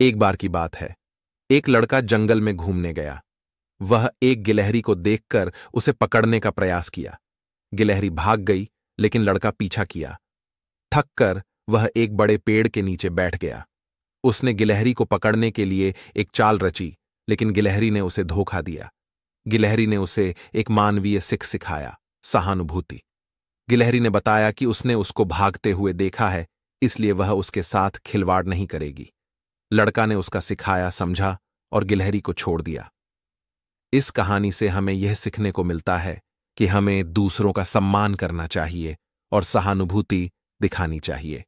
एक बार की बात है एक लड़का जंगल में घूमने गया वह एक गिलहरी को देखकर उसे पकड़ने का प्रयास किया गिलहरी भाग गई लेकिन लड़का पीछा किया थक कर वह एक बड़े पेड़ के नीचे बैठ गया उसने गिलहरी को पकड़ने के लिए एक चाल रची लेकिन गिलहरी ने उसे धोखा दिया गिलहरी ने उसे एक मानवीय सिख सिखाया सहानुभूति गिलहरी ने बताया कि उसने उसको भागते हुए देखा है इसलिए वह उसके साथ खिलवाड़ नहीं करेगी लड़का ने उसका सिखाया समझा और गिलहरी को छोड़ दिया इस कहानी से हमें यह सीखने को मिलता है कि हमें दूसरों का सम्मान करना चाहिए और सहानुभूति दिखानी चाहिए